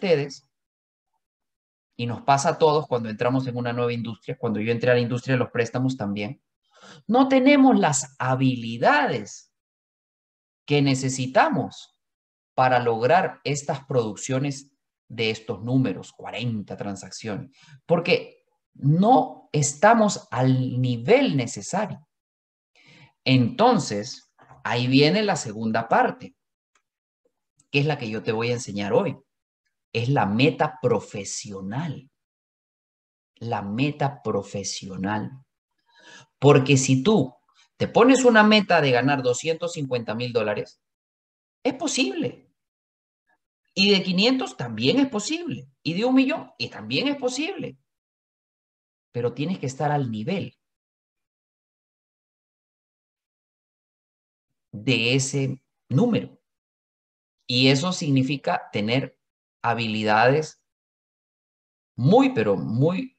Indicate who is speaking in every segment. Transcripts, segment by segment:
Speaker 1: ustedes, y nos pasa a todos cuando entramos en una nueva industria, cuando yo entré a la industria de los préstamos también, no tenemos las habilidades que necesitamos para lograr estas producciones de estos números, 40 transacciones, porque no estamos al nivel necesario. Entonces, ahí viene la segunda parte, que es la que yo te voy a enseñar hoy es la meta profesional. La meta profesional. Porque si tú te pones una meta de ganar 250 mil dólares, es posible. Y de 500 también es posible. Y de un millón también es posible. Pero tienes que estar al nivel de ese número. Y eso significa tener habilidades muy, pero muy,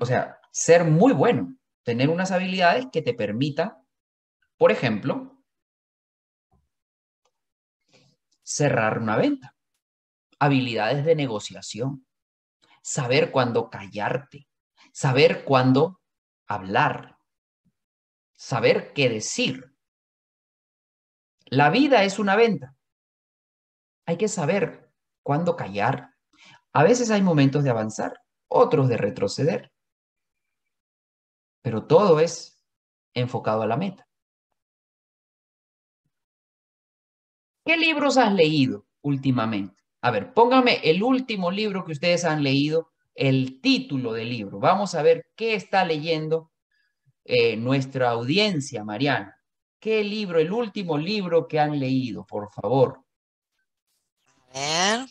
Speaker 1: o sea, ser muy bueno, tener unas habilidades que te permita, por ejemplo, cerrar una venta, habilidades de negociación, saber cuándo callarte, saber cuándo hablar, saber qué decir. La vida es una venta. Hay que saber cuándo callar. A veces hay momentos de avanzar, otros de retroceder. Pero todo es enfocado a la meta. ¿Qué libros has leído últimamente? A ver, póngame el último libro que ustedes han leído, el título del libro. Vamos a ver qué está leyendo eh, nuestra audiencia, Mariana. ¿Qué libro, el último libro que han leído, por favor? ver.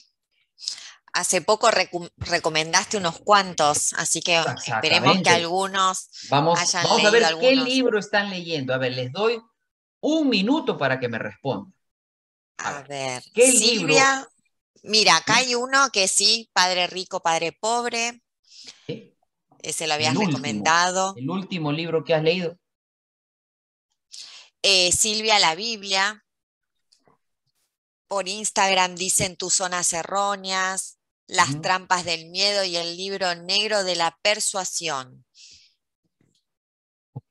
Speaker 2: Hace poco recomendaste unos cuantos, así que esperemos que
Speaker 1: algunos vamos, hayan vamos a ver qué libro están leyendo. A ver, les doy un minuto para que me respondan. A, ver, Silvia, mira,
Speaker 2: acá hay uno que sí, Padre Rico, Padre Pobre. Ese
Speaker 1: lo habías recomendado. ¿El último libro que has leído?
Speaker 2: Eh, Silvia, la Biblia por Instagram dicen tus zonas erróneas, las trampas del miedo y el libro negro de la persuasión.
Speaker 1: Ok.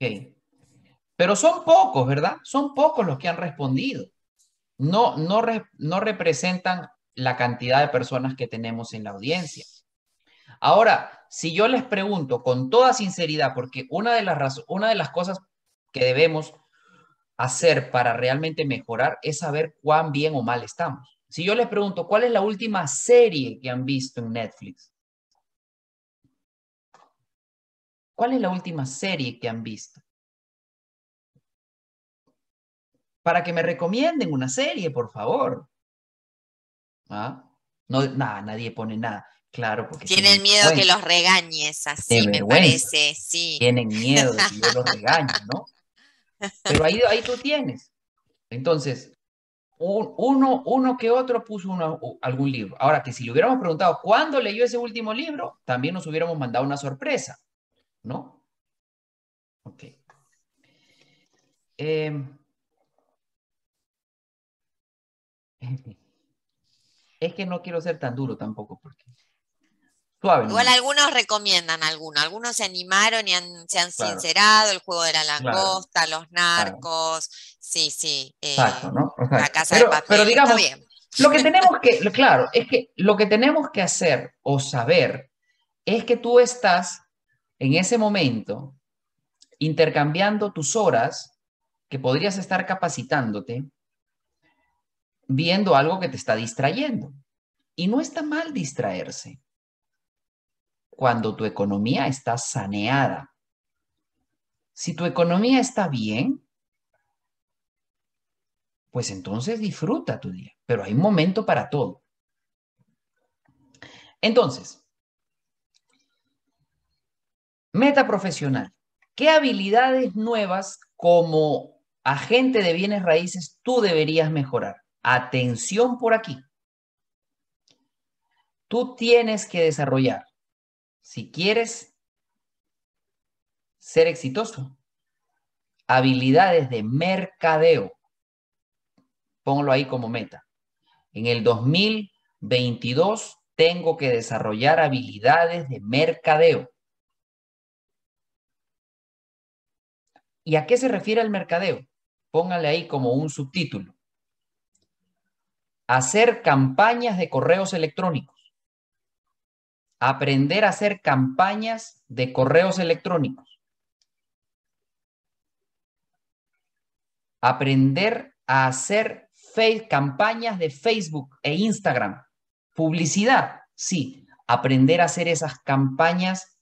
Speaker 1: Pero son pocos, ¿verdad? Son pocos los que han respondido. No, no, no representan la cantidad de personas que tenemos en la audiencia. Ahora, si yo les pregunto con toda sinceridad, porque una de las, una de las cosas que debemos hacer para realmente mejorar es saber cuán bien o mal estamos. Si yo les pregunto, ¿cuál es la última serie que han visto en Netflix? ¿Cuál es la última serie que han visto? Para que me recomienden una serie, por favor. ¿Ah? No, nada, nadie pone nada. Claro, porque tienen miedo que los
Speaker 2: regañes, así me parece,
Speaker 1: Tienen miedo que yo los regañe, ¿no? Pero ahí, ahí tú tienes. Entonces, uno, uno que otro puso algún libro. Ahora, que si le hubiéramos preguntado cuándo leyó ese último libro, también nos hubiéramos mandado una sorpresa, ¿no? Ok. Em, es que no quiero ser tan duro tampoco, porque Igual algunos
Speaker 2: recomiendan alguno algunos se animaron y se han sincerado, el juego de la langosta, los narcos, sí, sí, Exacto, eh, ¿no? la casa pero, de papel. Pero digamos,
Speaker 1: lo que tenemos que, claro, es que lo que tenemos que hacer o saber es que tú estás en ese momento intercambiando tus horas que podrías estar capacitándote viendo algo que te está distrayendo. Y no está mal distraerse cuando tu economía está saneada. Si tu economía está bien, pues entonces disfruta tu día, pero hay un momento para todo. Entonces, meta profesional. ¿Qué habilidades nuevas como agente de bienes raíces tú deberías mejorar? Atención por aquí. Tú tienes que desarrollar si quieres ser exitoso, habilidades de mercadeo, Póngalo ahí como meta. En el 2022 tengo que desarrollar habilidades de mercadeo. ¿Y a qué se refiere el mercadeo? Póngale ahí como un subtítulo. Hacer campañas de correos electrónicos aprender a hacer campañas de correos electrónicos. Aprender a hacer campañas de Facebook e Instagram. Publicidad, sí. Aprender a hacer esas campañas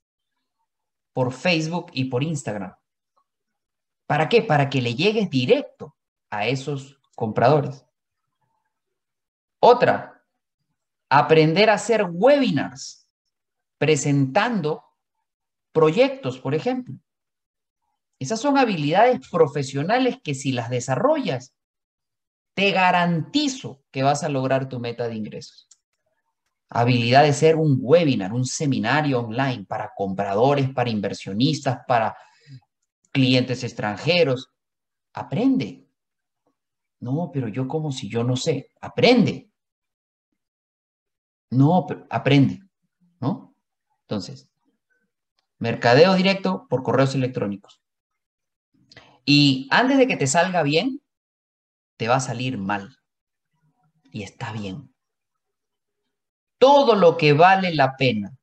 Speaker 1: por Facebook y por Instagram. ¿Para qué? Para que le llegues directo a esos compradores. Otra, aprender a hacer webinars presentando proyectos, por ejemplo. Esas son habilidades profesionales que si las desarrollas, te garantizo que vas a lograr tu meta de ingresos. Habilidad de ser un webinar, un seminario online para compradores, para inversionistas, para clientes extranjeros. Aprende. No, pero yo como si yo no sé. Aprende. No, pero aprende. ¿No? Entonces, mercadeo directo por correos electrónicos. Y antes de que te salga bien, te va a salir mal. Y está bien. Todo lo que vale la pena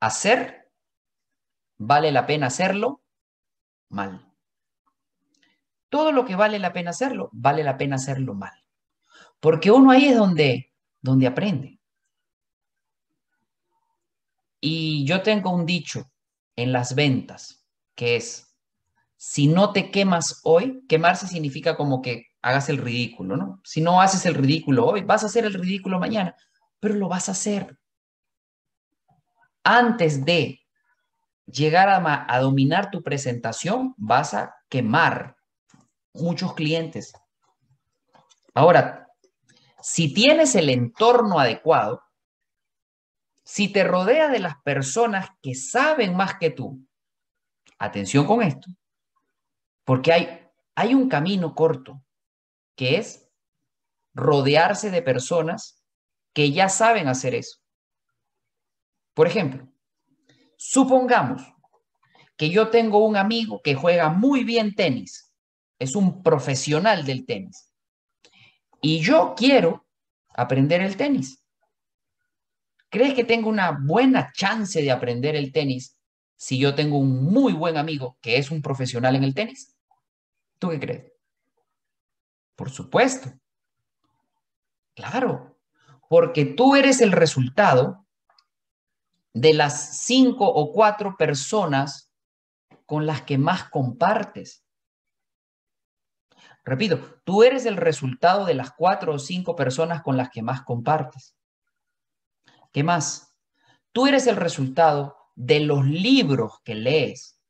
Speaker 1: hacer, vale la pena hacerlo mal. Todo lo que vale la pena hacerlo, vale la pena hacerlo mal. Porque uno ahí es donde, donde aprende. Y yo tengo un dicho en las ventas, que es, si no te quemas hoy, quemarse significa como que hagas el ridículo, ¿no? Si no haces el ridículo hoy, vas a hacer el ridículo mañana, pero lo vas a hacer. Antes de llegar a, a dominar tu presentación, vas a quemar muchos clientes. Ahora, si tienes el entorno adecuado, si te rodeas de las personas que saben más que tú, atención con esto, porque hay, hay un camino corto, que es rodearse de personas que ya saben hacer eso. Por ejemplo, supongamos que yo tengo un amigo que juega muy bien tenis, es un profesional del tenis, y yo quiero aprender el tenis. ¿Crees que tengo una buena chance de aprender el tenis si yo tengo un muy buen amigo que es un profesional en el tenis? ¿Tú qué crees? Por supuesto. Claro, porque tú eres el resultado de las cinco o cuatro personas con las que más compartes. Repito, tú eres el resultado de las cuatro o cinco personas con las que más compartes. ¿Qué más? Tú eres el resultado de los libros que lees.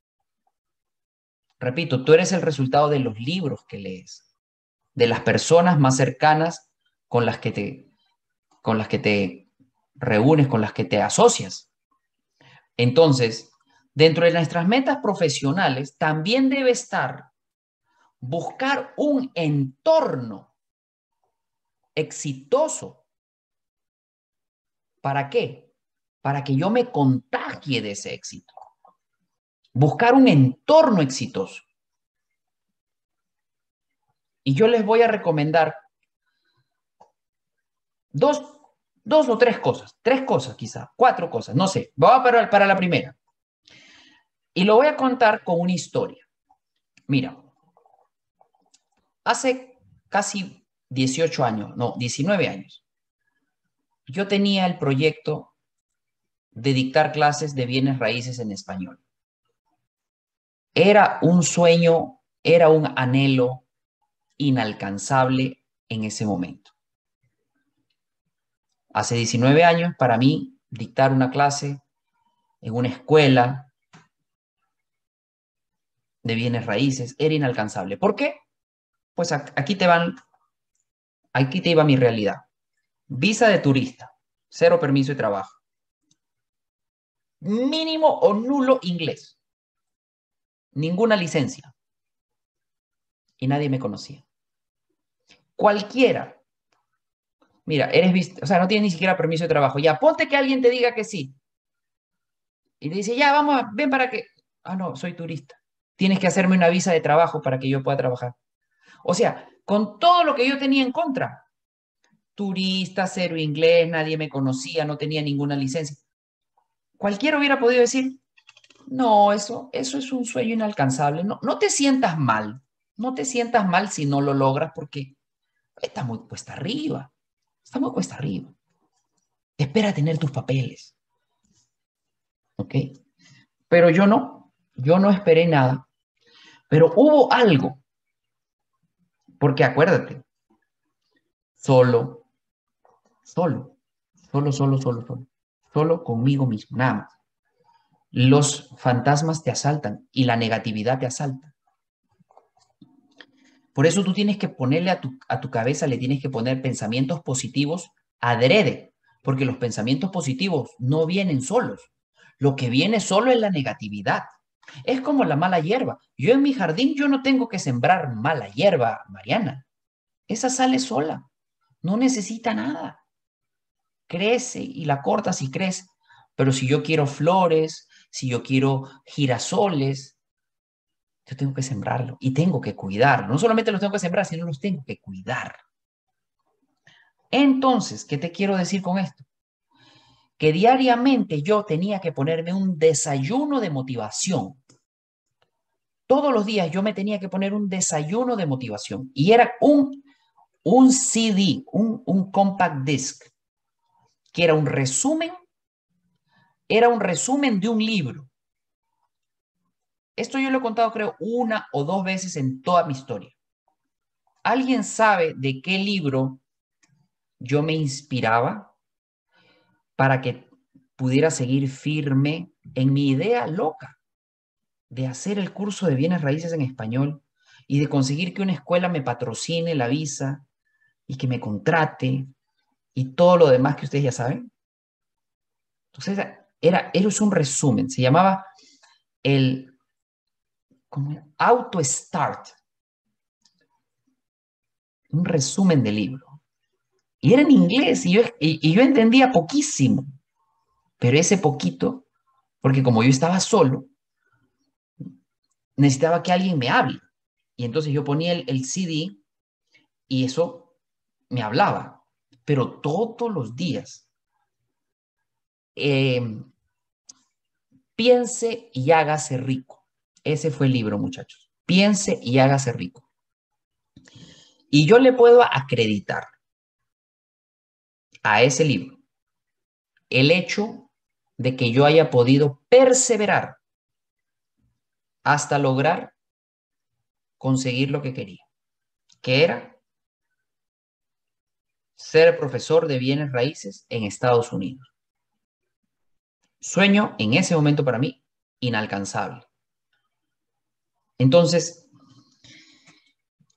Speaker 1: Repito, tú eres el resultado de los libros que lees, de las personas más cercanas con las que te, con las que te reúnes, con las que te asocias. Entonces, dentro de nuestras metas profesionales también debe estar buscar un entorno exitoso ¿Para qué? Para que yo me contagie de ese éxito. Buscar un entorno exitoso. Y yo les voy a recomendar dos, o tres cosas, tres cosas quizá, cuatro cosas, no sé. Vamos parar para la primera. Y lo voy a contar con una historia. Mira, hace casi 18 años, no, 19 años, yo tenía el proyecto de dictar clases de bienes raíces en español. Era un sueño, era un anhelo inalcanzable en ese momento. Hace 19 años, para mí, dictar una clase en una escuela de bienes raíces era inalcanzable. ¿Por qué? Pues aquí te van, aquí te iba mi realidad. Visa de turista, cero permiso de trabajo. Mínimo o nulo inglés. Ninguna licencia. Y nadie me conocía. Cualquiera. Mira, eres visto, o sea, no tienes ni siquiera permiso de trabajo. Y ponte que alguien te diga que sí. Y te dice, ya, vamos, ven para que. Ah, no, soy turista. Tienes que hacerme una visa de trabajo para que yo pueda trabajar. O sea, con todo lo que yo tenía en contra, turista, cero inglés, nadie me conocía, no tenía ninguna licencia. Cualquiera hubiera podido decir, no, eso, eso es un sueño inalcanzable. No, no te sientas mal, no te sientas mal si no lo logras porque está muy cuesta arriba, está muy cuesta arriba. espera tener tus papeles. ¿Ok? Pero yo no, yo no esperé nada. Pero hubo algo, porque acuérdate, solo solo, solo, solo, solo, solo, solo conmigo mismo, nada más. Los fantasmas te asaltan y la negatividad te asalta. Por eso tú tienes que ponerle a tu, a tu cabeza, le tienes que poner pensamientos positivos adrede, porque los pensamientos positivos no vienen solos. Lo que viene solo es la negatividad. Es como la mala hierba. Yo en mi jardín yo no tengo que sembrar mala hierba, Mariana. Esa sale sola. No necesita nada crece y la cortas y crece. Pero si yo quiero flores, si yo quiero girasoles, yo tengo que sembrarlo y tengo que cuidar No solamente los tengo que sembrar, sino los tengo que cuidar. Entonces, ¿qué te quiero decir con esto? Que diariamente yo tenía que ponerme un desayuno de motivación. Todos los días yo me tenía que poner un desayuno de motivación y era un, un CD, un, un compact disc que era un resumen, era un resumen de un libro. Esto yo lo he contado creo una o dos veces en toda mi historia. ¿Alguien sabe de qué libro yo me inspiraba para que pudiera seguir firme en mi idea loca de hacer el curso de bienes raíces en español y de conseguir que una escuela me patrocine la visa y que me contrate y todo lo demás que ustedes ya saben. Entonces, era, es un resumen, se llamaba el auto start, un resumen del libro. Y era en inglés y yo, entendía poquísimo, pero ese poquito, porque como yo estaba solo, necesitaba que alguien me hable. Y entonces yo ponía el, el CD y eso me hablaba pero todos los días. Eh, piense y hágase rico. Ese fue el libro, muchachos. Piense y hágase rico. Y yo le puedo acreditar a ese libro el hecho de que yo haya podido perseverar hasta lograr conseguir lo que quería, que era ser profesor de bienes raíces en Estados Unidos. Sueño en ese momento para mí inalcanzable. Entonces,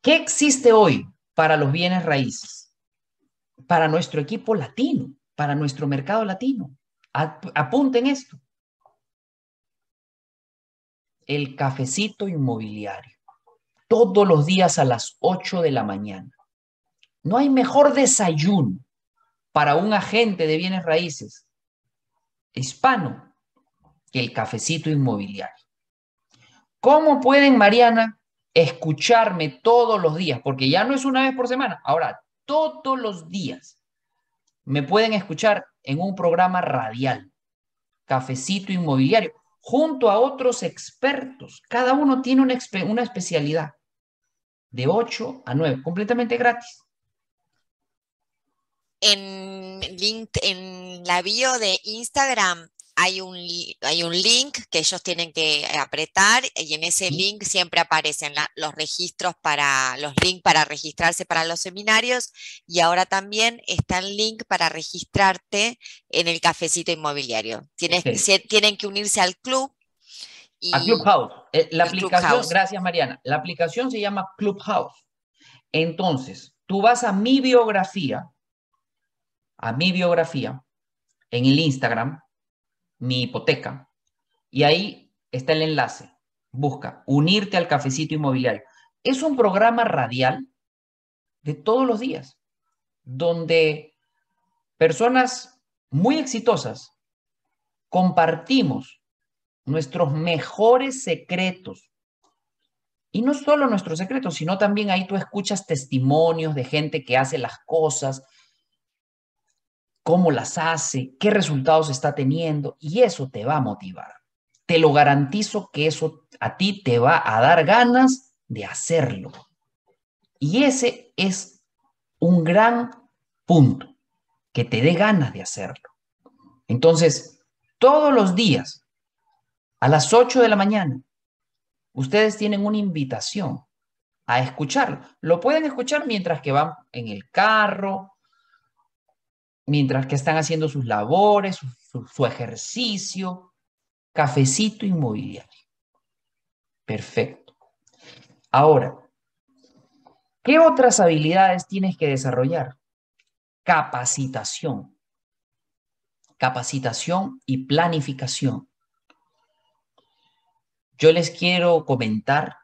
Speaker 1: ¿qué existe hoy para los bienes raíces? Para nuestro equipo latino, para nuestro mercado latino. Apunten esto. El cafecito inmobiliario. Todos los días a las 8 de la mañana no hay mejor desayuno para un agente de bienes raíces hispano que el cafecito inmobiliario. ¿Cómo pueden, Mariana, escucharme todos los días? Porque ya no es una vez por semana, ahora todos los días me pueden escuchar en un programa radial, Cafecito Inmobiliario, junto a otros expertos. Cada uno tiene una, especialidad de 8 a 9, completamente gratis en,
Speaker 2: la bio de Instagram hay un, hay un link que ellos tienen que apretar y en ese link siempre aparecen los registros para los links para registrarse para los seminarios y ahora también está el link para registrarte en el cafecito inmobiliario. Tienes, tienen que unirse al club. a Clubhouse. Eh, la aplicación, gracias
Speaker 1: Mariana, la aplicación se llama Clubhouse. Entonces, tú vas a mi biografía a mi biografía en el Instagram, mi hipoteca, y ahí está el enlace. Busca unirte al cafecito inmobiliario. Es un programa radial de todos los días, donde personas muy exitosas compartimos nuestros mejores secretos. Y no solo nuestros secretos, sino también ahí tú escuchas testimonios de gente que hace las cosas, cómo las hace, qué resultados está teniendo y eso te va a motivar. Te lo garantizo que eso a ti te va a dar ganas de hacerlo. Y ese es un gran punto, que te dé ganas de hacerlo. Entonces, todos los días, a las 8 de la mañana, ustedes tienen una invitación a escucharlo. Lo pueden escuchar mientras que van en el carro, mientras que están haciendo sus labores, su, ejercicio, cafecito inmobiliario. Perfecto. Ahora, ¿qué otras habilidades tienes que desarrollar? Capacitación. Capacitación y planificación. Yo les quiero comentar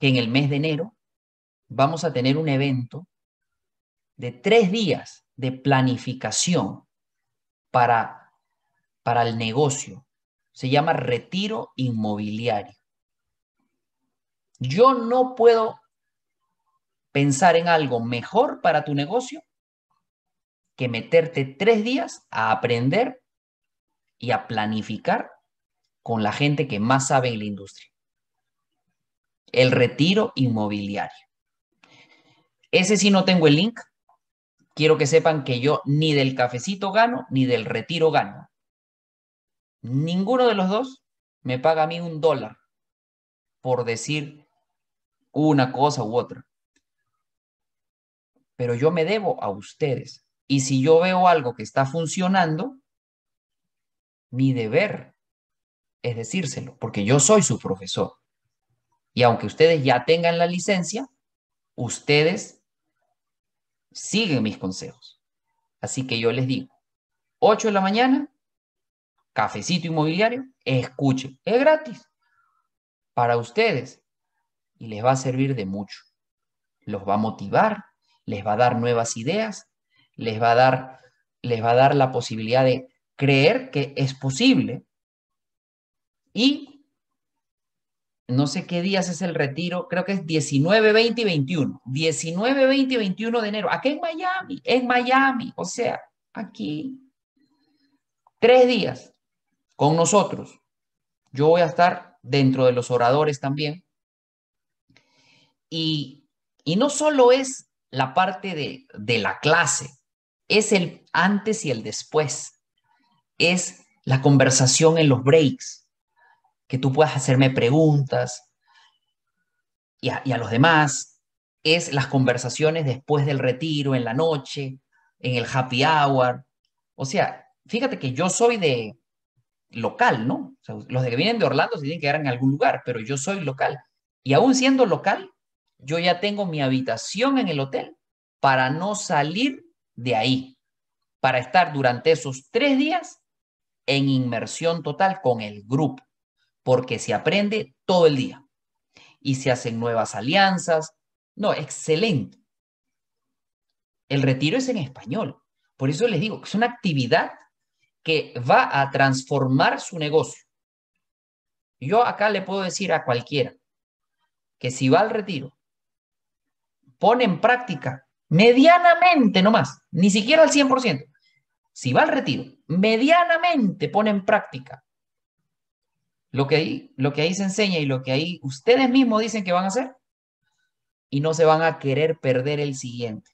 Speaker 1: que en el mes de enero vamos a tener un evento de tres días de planificación para, para el negocio. Se llama retiro inmobiliario. Yo no puedo pensar en algo mejor para tu negocio que meterte tres días a aprender y a planificar con la gente que más sabe en la industria. El retiro inmobiliario. Ese sí no tengo el link, quiero que sepan que yo ni del cafecito gano, ni del retiro gano. Ninguno de los dos me paga a mí un dólar por decir una cosa u otra. Pero yo me debo a ustedes. Y si yo veo algo que está funcionando, mi deber es decírselo, porque yo soy su profesor. Y aunque ustedes ya tengan la licencia, ustedes sigue mis consejos. Así que yo les digo, 8 de la mañana, cafecito inmobiliario, escuchen, es gratis para ustedes y les va a servir de mucho. Los va a motivar, les va a dar nuevas ideas, les va a dar, les va a dar la posibilidad de creer que es posible y no sé qué días es el retiro, creo que es 19, 20 y 21. 19, 20 y 21 de enero. Aquí en Miami, en Miami, o sea, aquí. Tres días con nosotros. Yo voy a estar dentro de los oradores también. Y, no solo es la parte de, de la clase, es el antes y el después. Es la conversación en los breaks que tú puedas hacerme preguntas y a, los demás, es las conversaciones después del retiro, en la noche, en el happy hour. O sea, fíjate que yo soy de local, ¿no? los de que vienen de Orlando se tienen que quedar en algún lugar, pero yo soy local. Y aún siendo local, yo ya tengo mi habitación en el hotel para no salir de ahí, para estar durante esos tres días en inmersión total con el grupo porque se aprende todo el día y se hacen nuevas alianzas. No, excelente. El retiro es en español. Por eso les digo que es una actividad que va a transformar su negocio. Yo acá le puedo decir a cualquiera que si va al retiro, pone en práctica medianamente nomás, ni siquiera al 100%, si va al retiro, medianamente pone en práctica lo que, ahí, lo que ahí se enseña y lo que ahí ustedes mismos dicen que van a hacer y no se van a querer perder el siguiente.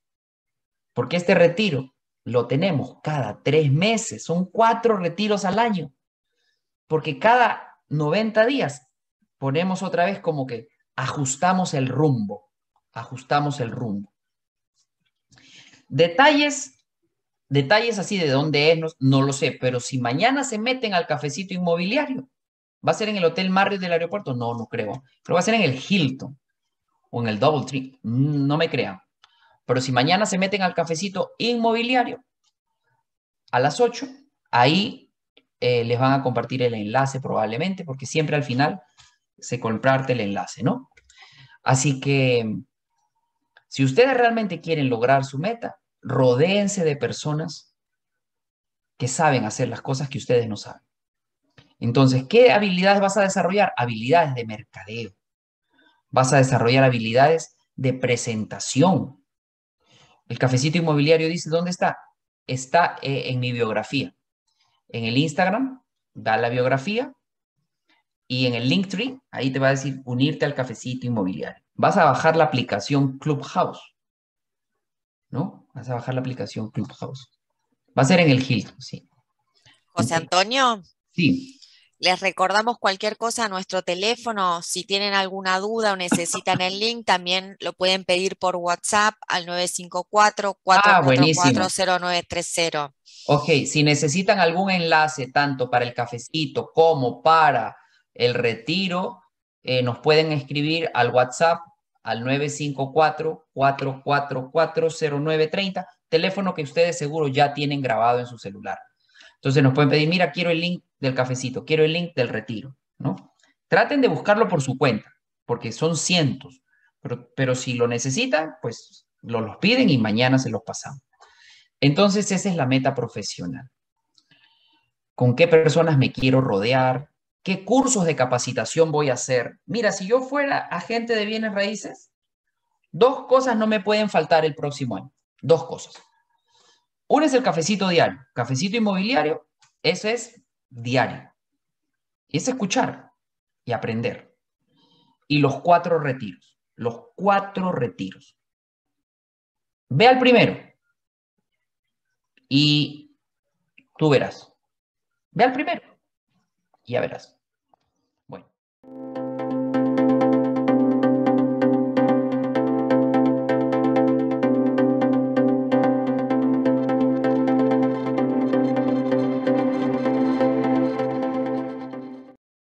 Speaker 1: Porque este retiro lo tenemos cada tres meses, son cuatro retiros al año, porque cada 90 días ponemos otra vez como que ajustamos el rumbo, ajustamos el rumbo. Detalles, detalles así de dónde es, no lo sé, pero si mañana se meten al cafecito inmobiliario, ¿Va a ser en el Hotel Marriott del aeropuerto? No, no creo. Pero va a ser en el Hilton o en el Doubletree. No me crean. Pero si mañana se meten al cafecito inmobiliario a las 8, ahí eh, les van a compartir el enlace probablemente, porque siempre al final se comparte el enlace, ¿no? Así que si ustedes realmente quieren lograr su meta, rodéense de personas que saben hacer las cosas que ustedes no saben. Entonces, ¿qué habilidades vas a desarrollar? Habilidades de mercadeo. Vas a desarrollar habilidades de presentación. El cafecito inmobiliario dice, ¿dónde está? Está eh, en mi biografía. En el Instagram, da la biografía. Y en el Linktree, ahí te va a decir unirte al cafecito inmobiliario. Vas a bajar la aplicación Clubhouse. ¿No? Vas a bajar la aplicación Clubhouse. Va a ser en el Hilton, sí. José Antonio. Sí.
Speaker 2: Les recordamos cualquier cosa a nuestro teléfono. Si tienen alguna duda o necesitan el link, también lo pueden pedir por WhatsApp al 954 444
Speaker 1: ah, ok, si necesitan algún enlace tanto para el cafecito como para el retiro, eh, nos pueden escribir al WhatsApp al 954 4440930 teléfono que ustedes seguro ya tienen grabado en su celular. Entonces nos pueden pedir, mira, quiero el link del cafecito, quiero el link del retiro, ¿no? Traten de buscarlo por su cuenta, porque son cientos, pero, si lo necesitan, pues lo los piden y mañana se los pasamos. Entonces, esa es la meta profesional. ¿Con qué personas me quiero rodear? ¿Qué cursos de capacitación voy a hacer? Mira, si yo fuera agente de bienes raíces, dos cosas no me pueden faltar el próximo año. Dos cosas. Una es el cafecito diario, cafecito inmobiliario. Eso es diario. Es escuchar y aprender. Y los cuatro retiros, los cuatro retiros. Ve al primero y tú verás. Ve al primero y ya verás.